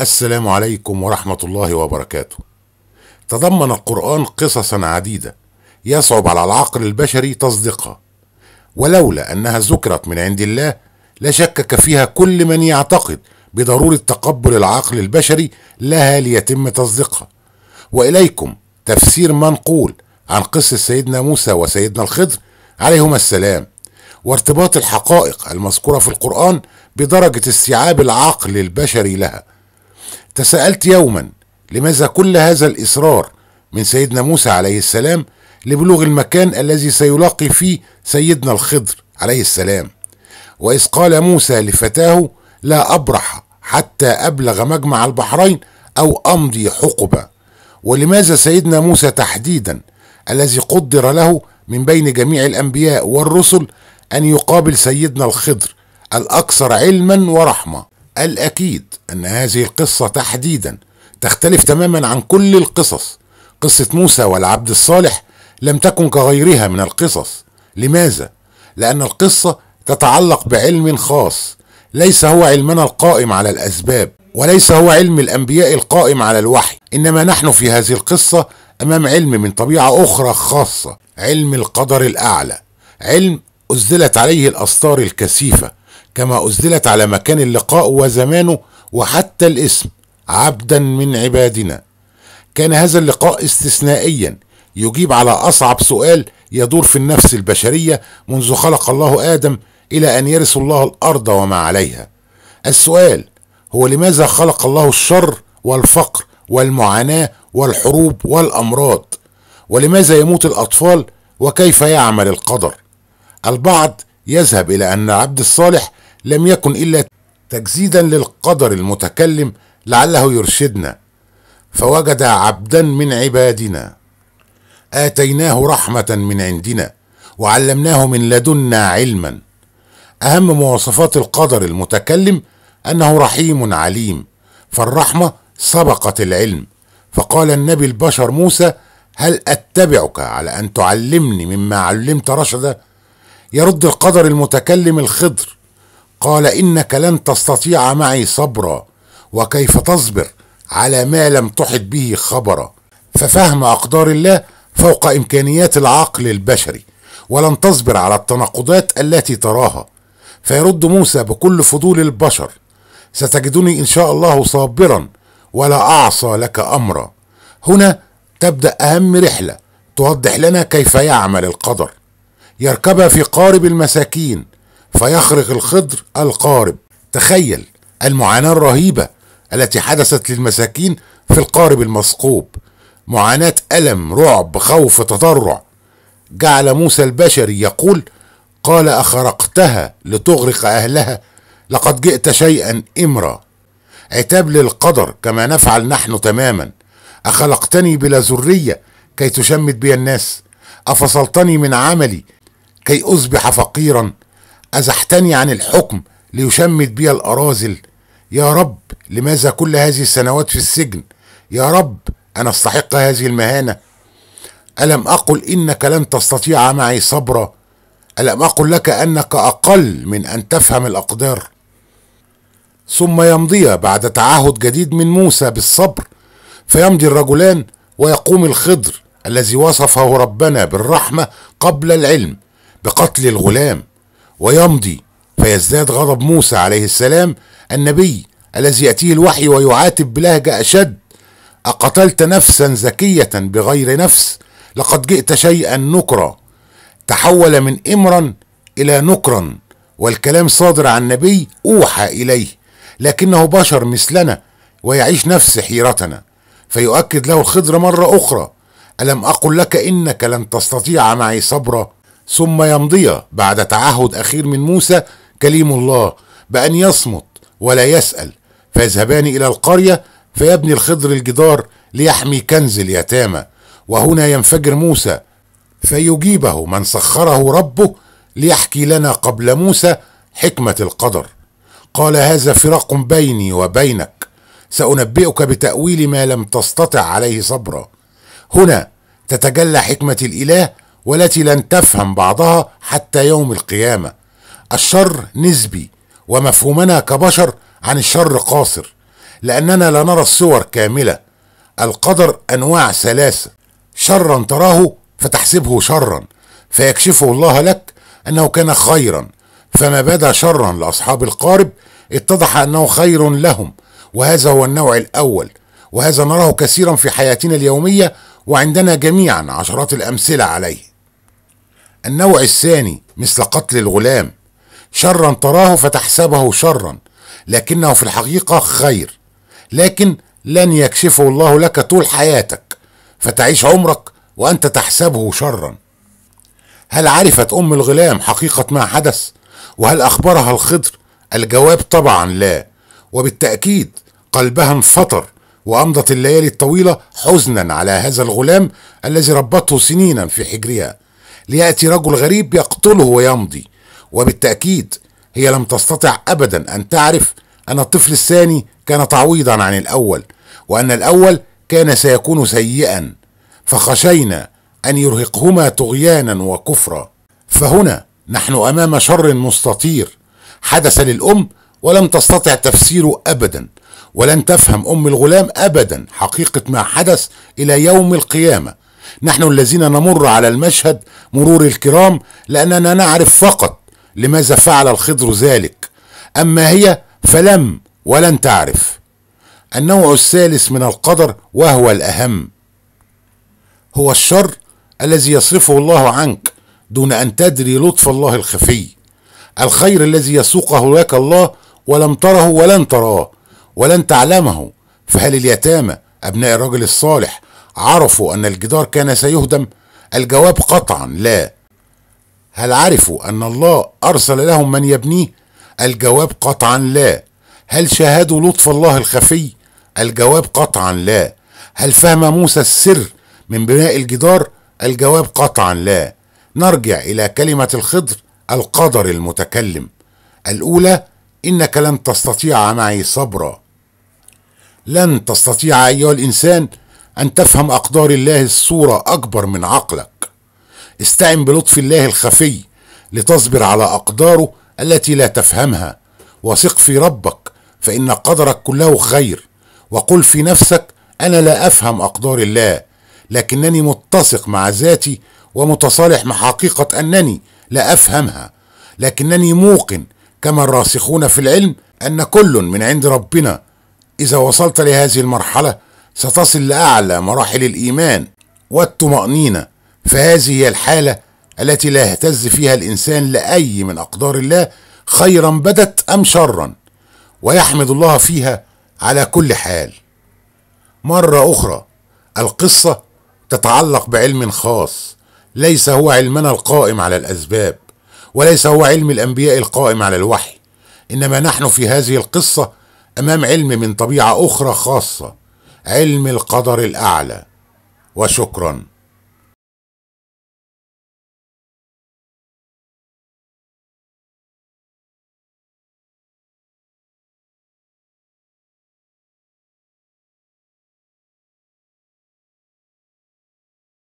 السلام عليكم ورحمة الله وبركاته. تضمن القرآن قصصا عديدة يصعب على العقل البشري تصديقها، ولولا أنها ذكرت من عند الله لشكك فيها كل من يعتقد بضرورة تقبل العقل البشري لها ليتم تصديقها. وإليكم تفسير منقول عن قصة سيدنا موسى وسيدنا الخضر عليهما السلام وارتباط الحقائق المذكورة في القرآن بدرجة استيعاب العقل البشري لها تساءلت يوما لماذا كل هذا الإصرار من سيدنا موسى عليه السلام لبلوغ المكان الذي سيلاقي فيه سيدنا الخضر عليه السلام وإذ قال موسى لفتاه لا أبرح حتى أبلغ مجمع البحرين أو أمضي حقبة ولماذا سيدنا موسى تحديدا الذي قدر له من بين جميع الأنبياء والرسل أن يقابل سيدنا الخضر الأكثر علما ورحمة الأكيد أن هذه القصة تحديدا تختلف تماما عن كل القصص قصة موسى والعبد الصالح لم تكن كغيرها من القصص لماذا؟ لأن القصة تتعلق بعلم خاص ليس هو علمنا القائم على الأسباب وليس هو علم الأنبياء القائم على الوحي إنما نحن في هذه القصة أمام علم من طبيعة أخرى خاصة علم القدر الأعلى علم أزلت عليه الأستار الكثيفة كما أزلت على مكان اللقاء وزمانه وحتى الاسم عبدا من عبادنا كان هذا اللقاء استثنائيا يجيب على أصعب سؤال يدور في النفس البشرية منذ خلق الله آدم إلى أن يرث الله الأرض وما عليها السؤال هو لماذا خلق الله الشر والفقر والمعاناة والحروب والأمراض ولماذا يموت الأطفال وكيف يعمل القدر البعض يذهب إلى أن العبد الصالح لم يكن إلا تجسيدا للقدر المتكلم لعله يرشدنا فوجد عبدا من عبادنا آتيناه رحمة من عندنا وعلمناه من لدنا علما أهم مواصفات القدر المتكلم أنه رحيم عليم فالرحمة سبقت العلم فقال النبي البشر موسى هل أتبعك على أن تعلمني مما علمت رشدا يرد القدر المتكلم الخضر قال انك لن تستطيع معي صبرا وكيف تصبر على ما لم تحط به خبرا ففهم اقدار الله فوق امكانيات العقل البشري ولن تصبر على التناقضات التي تراها فيرد موسى بكل فضول البشر ستجدني ان شاء الله صابرا ولا اعصى لك امرا هنا تبدا اهم رحله توضح لنا كيف يعمل القدر يركبها في قارب المساكين فيخرق الخضر القارب تخيل المعاناة الرهيبة التي حدثت للمساكين في القارب المثقوب معاناة ألم رعب خوف تضرع جعل موسى البشري يقول قال أخرقتها لتغرق أهلها لقد جئت شيئا إمرا عتاب للقدر كما نفعل نحن تماما أخلقتني بلا ذرية كي تشمت بي الناس أفصلتني من عملي كي أصبح فقيرا أزحتني عن الحكم ليشمت بي الأرازل يا رب لماذا كل هذه السنوات في السجن يا رب أنا أستحق هذه المهانة ألم أقل إنك لن تستطيع معي صبرا ألم أقل لك أنك أقل من أن تفهم الأقدار ثم يمضي بعد تعهد جديد من موسى بالصبر فيمضي الرجلان ويقوم الخضر الذي وصفه ربنا بالرحمة قبل العلم بقتل الغلام ويمضي فيزداد غضب موسى عليه السلام النبي الذي يأتيه الوحي ويعاتب بلهجة أشد أقتلت نفسا زكية بغير نفس لقد جئت شيئا نكرا تحول من إمرا إلى نكرا والكلام صادر عن النبي أوحى إليه لكنه بشر مثلنا ويعيش نفس حيرتنا فيؤكد له الخضر مرة أخرى ألم أقل لك إنك لن تستطيع معي صبرا ثم يمضيا بعد تعهد أخير من موسى كليم الله بأن يصمت ولا يسأل فيذهبان إلى القرية فيبني الخضر الجدار ليحمي كنز اليتامى وهنا ينفجر موسى فيجيبه من سخره ربه ليحكي لنا قبل موسى حكمة القدر قال هذا فراق بيني وبينك سأنبئك بتأويل ما لم تستطع عليه صبرا هنا تتجلى حكمة الإله والتي لن تفهم بعضها حتى يوم القيامه الشر نسبي ومفهومنا كبشر عن الشر قاصر لاننا لا نرى الصور كامله القدر انواع ثلاثه شرا تراه فتحسبه شرا فيكشفه الله لك انه كان خيرا فما بدا شرا لاصحاب القارب اتضح انه خير لهم وهذا هو النوع الاول وهذا نراه كثيرا في حياتنا اليوميه وعندنا جميعا عشرات الامثله عليه النوع الثاني مثل قتل الغلام شرا تراه فتحسبه شرا لكنه في الحقيقة خير لكن لن يكشفه الله لك طول حياتك فتعيش عمرك وأنت تحسبه شرا هل عرفت أم الغلام حقيقة ما حدث؟ وهل أخبرها الخضر؟ الجواب طبعا لا وبالتأكيد قلبها انفطر وأمضت الليالي الطويلة حزنا على هذا الغلام الذي ربته سنينا في حجرها ليأتي رجل غريب يقتله ويمضي وبالتأكيد هي لم تستطع أبدا أن تعرف أن الطفل الثاني كان تعويضا عن الأول وأن الأول كان سيكون سيئا فخشينا أن يرهقهما طغيانا وكفرا فهنا نحن أمام شر مستطير حدث للأم ولم تستطع تفسيره أبدا ولن تفهم أم الغلام أبدا حقيقة ما حدث إلى يوم القيامة نحن الذين نمر على المشهد مرور الكرام لأننا نعرف فقط لماذا فعل الخضر ذلك أما هي فلم ولن تعرف النوع الثالث من القدر وهو الأهم هو الشر الذي يصرفه الله عنك دون أن تدري لطف الله الخفي الخير الذي يسوقه لك الله ولم تره ولن تراه ولن تعلمه فهل اليتامى أبناء الرجل الصالح عرفوا أن الجدار كان سيهدم؟ الجواب قطعا لا هل عرفوا أن الله أرسل لهم من يبنيه؟ الجواب قطعا لا هل شاهدوا لطف الله الخفي؟ الجواب قطعا لا هل فهم موسى السر من بناء الجدار؟ الجواب قطعا لا نرجع إلى كلمة الخضر القدر المتكلم الأولى إنك لن تستطيع معي صبرا لن تستطيع أيها الإنسان أن تفهم أقدار الله الصورة أكبر من عقلك استعن بلطف الله الخفي لتصبر على أقداره التي لا تفهمها وثق في ربك فإن قدرك كله خير وقل في نفسك أنا لا أفهم أقدار الله لكنني متسق مع ذاتي ومتصالح مع حقيقة أنني لا أفهمها لكنني موقن كما الراسخون في العلم أن كل من عند ربنا إذا وصلت لهذه المرحلة ستصل لأعلى مراحل الإيمان والطمأنينة فهذه هي الحالة التي لا يهتز فيها الإنسان لأي من أقدار الله خيرا بدت أم شرا ويحمد الله فيها على كل حال مرة أخرى القصة تتعلق بعلم خاص ليس هو علمنا القائم على الأسباب وليس هو علم الأنبياء القائم على الوحي إنما نحن في هذه القصة أمام علم من طبيعة أخرى خاصة علم القدر الاعلى وشكرا